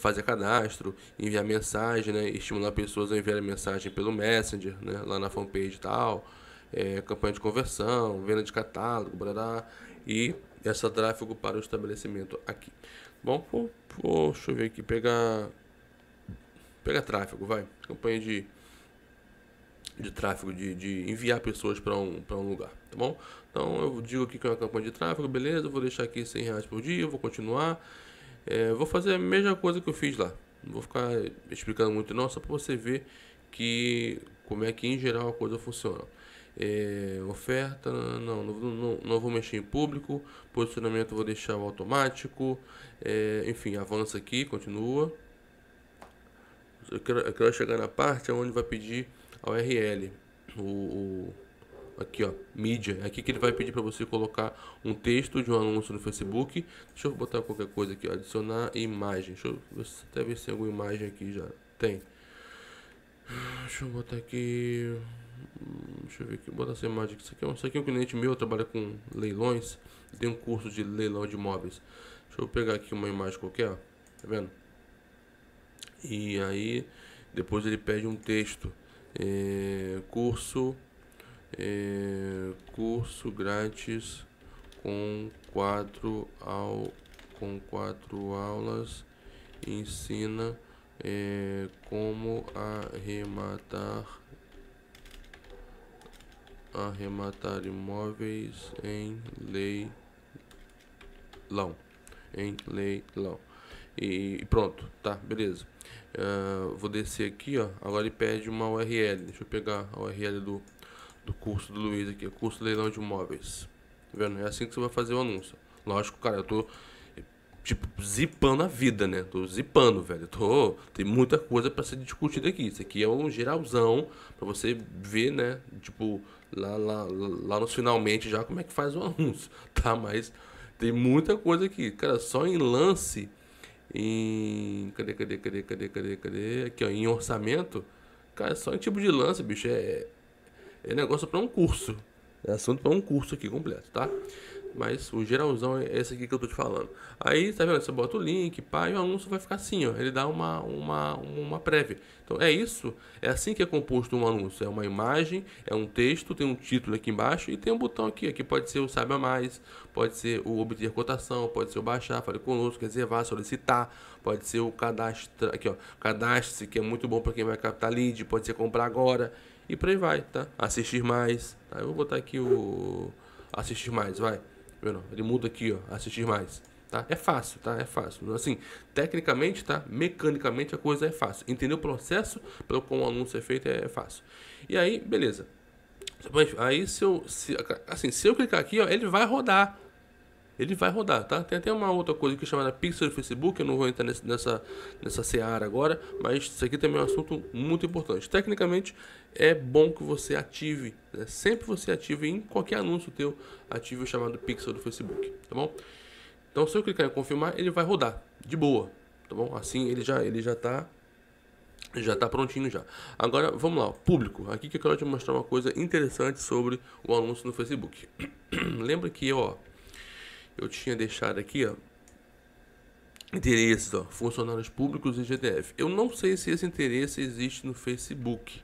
fazer cadastro, enviar mensagem, né? estimular pessoas a enviarem mensagem pelo Messenger, né? lá na fanpage e tal, é, campanha de conversão, venda de catálogo, blá, e essa tráfego para o estabelecimento aqui. Bom, vou, pô, deixa eu ver aqui, pegar, pegar tráfego, vai, campanha de, de tráfego, de, de enviar pessoas para um, um lugar, tá bom? Então eu digo aqui que é uma campanha de tráfego, beleza, vou deixar aqui 100 reais por dia, vou continuar é, vou fazer a mesma coisa que eu fiz lá. Não vou ficar explicando muito não, só para você ver que como é que em geral a coisa funciona. É, oferta, não não, não, não, vou mexer em público, posicionamento vou deixar automático, é, enfim, avança aqui, continua. Eu quero, eu quero chegar na parte onde vai pedir a URL, o, o aqui ó, mídia. É aqui que ele vai pedir para você colocar um texto de um anúncio no Facebook. Deixa eu botar qualquer coisa aqui, ó, adicionar imagem. Deixa eu até ver se tem alguma imagem aqui já. Tem. Deixa eu botar aqui. Hum, deixa eu ver aqui, botar essa imagem aqui. Isso aqui, é um, isso aqui é um cliente meu, trabalha com leilões. Tem um curso de leilão de imóveis. Deixa eu pegar aqui uma imagem qualquer, ó. Tá vendo? E aí, depois ele pede um texto. É, curso é, curso grátis com quatro, ao, com quatro aulas ensina é, como arrematar arrematar imóveis em leilão em leilão e pronto tá beleza uh, vou descer aqui ó agora ele pede uma URL deixa eu pegar a URL do do curso do Luiz aqui, o curso Leilão de Imóveis. Tá vendo? É assim que você vai fazer o anúncio. Lógico, cara, eu tô tipo, zipando a vida, né? Tô zipando, velho. Tô, tem muita coisa para ser discutida aqui. Isso aqui é um geralzão para você ver, né? Tipo, lá, lá, lá nos finalmente já como é que faz o anúncio, tá? Mas tem muita coisa aqui. Cara, só em lance, em... Cadê, cadê, cadê, cadê, cadê, cadê? Aqui, ó, em orçamento. Cara, só em tipo de lance, bicho, é... É negócio para um curso. É assunto para um curso aqui completo, tá? Mas o geralzão é esse aqui que eu tô te falando. Aí, tá vendo? Você bota o link, pá, e o anúncio vai ficar assim, ó. Ele dá uma, uma, uma prévia. Então, é isso. É assim que é composto um anúncio. É uma imagem, é um texto, tem um título aqui embaixo e tem um botão aqui. Aqui pode ser o Saiba Mais, pode ser o Obter Cotação, pode ser o Baixar, Fale Conosco, Reservar, Solicitar, pode ser o Cadastro, aqui, ó. Cadastre-se, que é muito bom para quem vai captar lead, pode ser Comprar Agora e por aí vai, tá? Assistir mais, tá? Eu vou botar aqui o... Assistir mais, vai ele muda aqui, ó, assistir mais. Tá? É fácil, tá? É fácil. Assim, tecnicamente, tá? Mecanicamente a coisa é fácil. Entender o processo pelo qual o anúncio é feito é fácil. E aí, beleza. aí se eu, se, assim, se eu clicar aqui, ó, ele vai rodar ele vai rodar, tá? Tem até uma outra coisa que é chamada Pixel do Facebook, eu não vou entrar nesse, nessa, nessa seara agora, mas isso aqui também é um assunto muito importante. Tecnicamente, é bom que você ative, né? sempre você ative em qualquer anúncio teu, ative o chamado Pixel do Facebook, tá bom? Então, se eu clicar em confirmar, ele vai rodar, de boa, tá bom? Assim, ele já, ele já tá já está prontinho já. Agora, vamos lá, público. Aqui que eu quero te mostrar uma coisa interessante sobre o anúncio no Facebook. Lembra que, ó, eu tinha deixado aqui, ó, interesses, ó, funcionários públicos e GDF. Eu não sei se esse interesse existe no Facebook.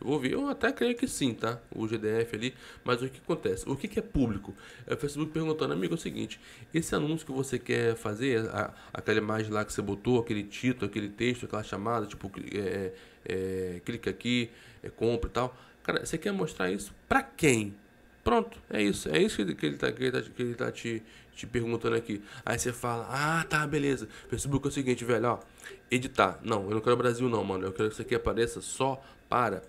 Eu vou ver, eu até creio que sim, tá? O GDF ali, mas o que acontece? O que, que é público? É o Facebook perguntando, amigo, é o seguinte, esse anúncio que você quer fazer, a, aquela imagem lá que você botou, aquele título, aquele texto, aquela chamada, tipo, é, é, é clica aqui, é, compra e tal. Cara, você quer mostrar isso para quem? Pronto, é isso. É isso que ele tá, que ele tá, que ele tá te, te perguntando aqui. Aí você fala, ah, tá, beleza. Facebook é o seguinte, velho, ó. Editar. Não, eu não quero Brasil não, mano. Eu quero que isso aqui apareça só para...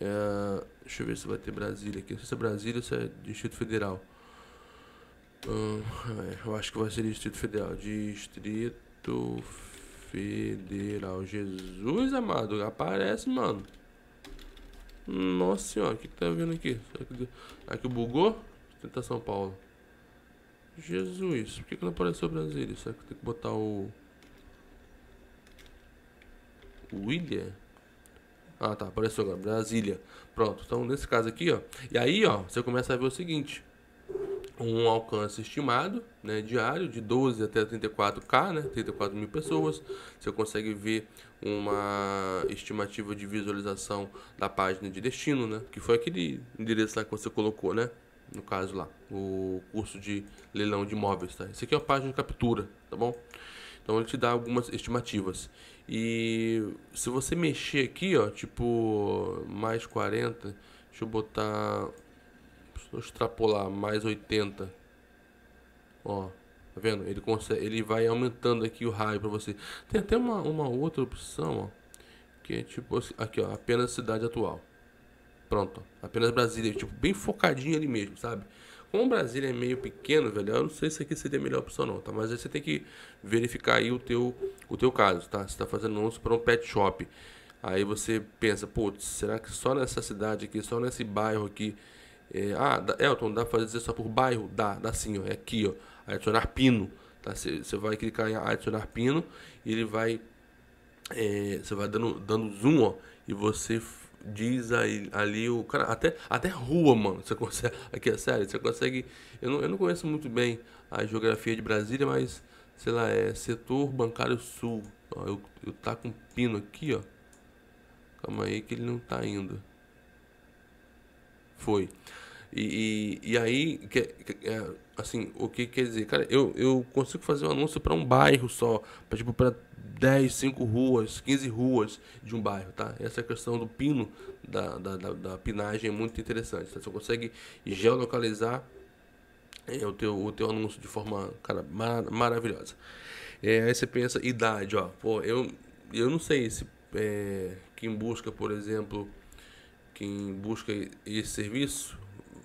Uh, deixa eu ver se vai ter Brasília aqui. Não sei se é Brasília ou se é Distrito Federal. Uh, eu acho que vai ser Distrito Federal. Distrito Federal. Jesus amado, aparece, mano. Nossa senhora, o que, que tá vendo aqui? Será que, bugou? Tentar São Paulo. Jesus, por que, que não apareceu Brasília? Será que tem que botar o. O William? Ah tá, apareceu agora, Brasília. Pronto, então nesse caso aqui, ó. E aí, ó, você começa a ver o seguinte um alcance estimado né, diário de 12 até 34K, né, 34 mil pessoas. Você consegue ver uma estimativa de visualização da página de destino, né, que foi aquele endereço lá que você colocou, né, no caso lá, o curso de leilão de imóveis. Tá? Isso aqui é uma página de captura, tá bom? Então ele te dá algumas estimativas. E se você mexer aqui, ó, tipo mais 40, deixa eu botar Vou extrapolar mais 80. Ó, tá vendo? Ele consegue, ele vai aumentando aqui o raio para você. Tem até uma, uma outra opção, ó, que é tipo assim, aqui, ó, apenas cidade atual. Pronto, apenas Brasília, tipo bem focadinho ali mesmo, sabe? Como Brasília é meio pequeno, velho, eu não sei se aqui seria a melhor opção não, tá? Mas aí você tem que verificar aí o teu, o teu caso, tá? Você tá fazendo anúncio para um pet shop. Aí você pensa, putz, será que só nessa cidade aqui, só nesse bairro aqui é, ah, Elton, dá pra fazer só por bairro? Dá, dá sim, ó, é aqui, ó, adicionar pino. Você tá? vai clicar em adicionar pino e ele vai. Você é, vai dando, dando zoom, ó, e você diz aí, ali o cara, até, até rua, mano. Você consegue, aqui é sério, você consegue. Eu não, eu não conheço muito bem a geografia de Brasília, mas sei lá, é setor bancário sul. Ó, eu, eu tá com pino aqui, ó. Calma aí que ele não tá indo. Foi. E, e, e aí, que, que, é, assim, o que quer dizer? Cara, eu, eu consigo fazer um anúncio para um bairro só, para tipo, para 10, 5 ruas, 15 ruas de um bairro, tá? Essa questão do pino, da, da, da, da pinagem é muito interessante, tá? Você consegue geolocalizar é, o, teu, o teu anúncio de forma, cara, mar, maravilhosa. É, aí você pensa, idade, ó, pô, eu, eu não sei se é, quem busca, por exemplo, quem busca esse serviço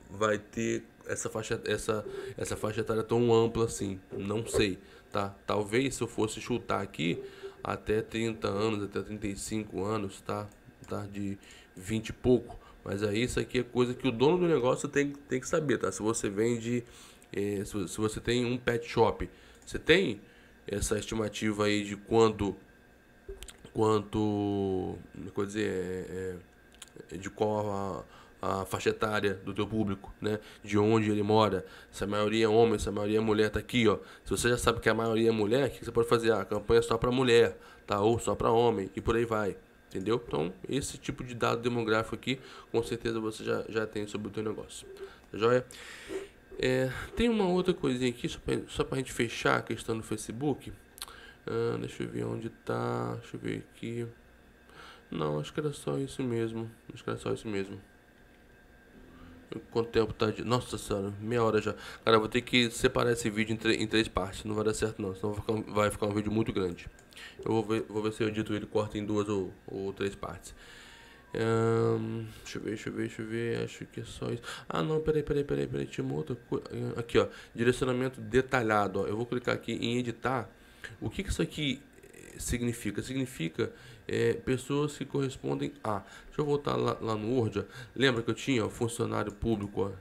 vai ter essa faixa essa essa faixa etária tão ampla assim, não sei, tá? Talvez se eu fosse chutar aqui até 30 anos, até 35 anos, tá? Tá de 20 e pouco, mas aí isso aqui é coisa que o dono do negócio tem, tem que saber, tá? Se você vende é, se, você tem um pet shop, você tem essa estimativa aí de quando quanto, é quer dizer, é, é de qual a, a, faixa etária do teu público, né? De onde ele mora. Se a maioria é homem, se a maioria é mulher, tá aqui, ó. Se você já sabe que a maioria é mulher, o que você pode fazer? Ah, a campanha é só para mulher, tá? Ou só para homem e por aí vai. Entendeu? Então, esse tipo de dado demográfico aqui, com certeza você já, já tem sobre o teu negócio. Tá joia? É, tem uma outra coisinha aqui, só para a gente fechar a questão do Facebook. Ah, deixa eu ver onde tá. Deixa eu ver aqui. Não, acho que era só isso mesmo. Acho que era só isso mesmo. Quanto tempo tá de. Nossa senhora, meia hora já. Cara, vou ter que separar esse vídeo em, em três partes. Não vai dar certo, não. Senão vai ficar, um, vai ficar um vídeo muito grande. Eu vou ver, vou ver se eu edito ele corta em duas ou, ou três partes. Um, deixa eu ver, deixa eu ver, deixa eu ver. Acho que é só isso. Ah, não, peraí, peraí, peraí, peraí. Tinha uma outra coisa. Aqui, ó. Direcionamento detalhado. Ó. Eu vou clicar aqui em editar. O que, que isso aqui significa? Significa é, pessoas que correspondem a. Deixa eu voltar lá, lá no Word. Ó. Lembra que eu tinha o funcionário público? Ó,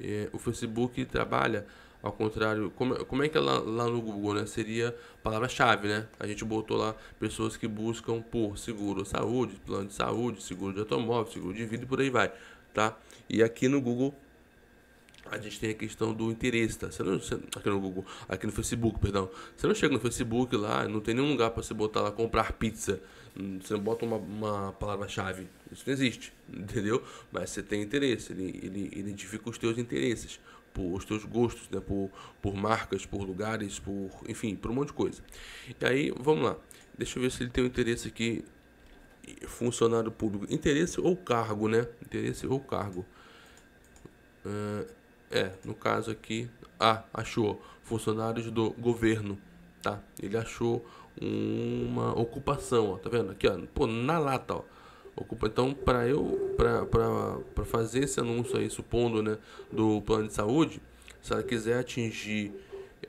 é, o Facebook trabalha ao contrário. Como, como é que é lá, lá no Google, né? Seria palavra-chave, né? A gente botou lá pessoas que buscam por seguro saúde, plano de saúde, seguro de automóvel, seguro de vida e por aí vai, tá? E aqui no Google a gente tem a questão do interesse, tá? Você não, você, aqui no Google, aqui no Facebook, perdão. Você não chega no Facebook lá, não tem nenhum lugar para você botar lá comprar pizza. Hum, você não bota uma, uma palavra-chave. Isso não existe, entendeu? Mas você tem interesse, ele, ele identifica os teus interesses, por, os teus gostos, né? Por, por marcas, por lugares, por, enfim, por um monte de coisa. E aí, vamos lá. Deixa eu ver se ele tem um interesse aqui. Funcionário público. Interesse ou cargo, né? Interesse ou cargo. Uh, é, no caso aqui, ah, achou funcionários do governo, tá? Ele achou uma ocupação, ó, tá vendo? Aqui, ó, pô, na lata, ó. Ocupa, então, para eu pra, pra, pra fazer esse anúncio aí, supondo, né, do plano de saúde, se ela quiser atingir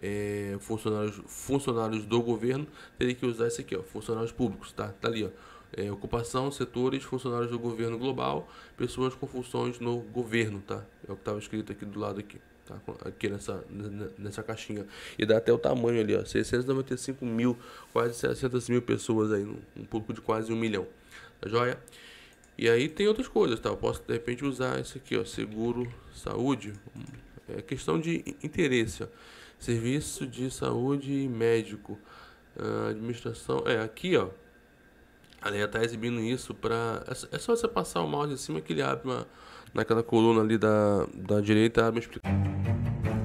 é, funcionários, funcionários do governo, teria que usar esse aqui, ó, funcionários públicos, tá? Tá ali, ó é, ocupação, setores, funcionários do governo global, pessoas com funções no governo, tá? É o que estava escrito aqui do lado aqui, tá? Aqui nessa, nessa caixinha. E dá até o tamanho ali, ó, 695 mil, quase 600 mil pessoas aí, um pouco de quase um milhão, tá joia? E aí tem outras coisas, tá? Eu posso, de repente, usar isso aqui, ó, seguro, saúde, é questão de interesse, ó. Serviço de saúde médico, ah, administração, é, aqui, ó, Ali está exibindo isso para é, é só você passar o mouse em cima que ele abre uma... naquela coluna ali da, da direita, abre uma explicação.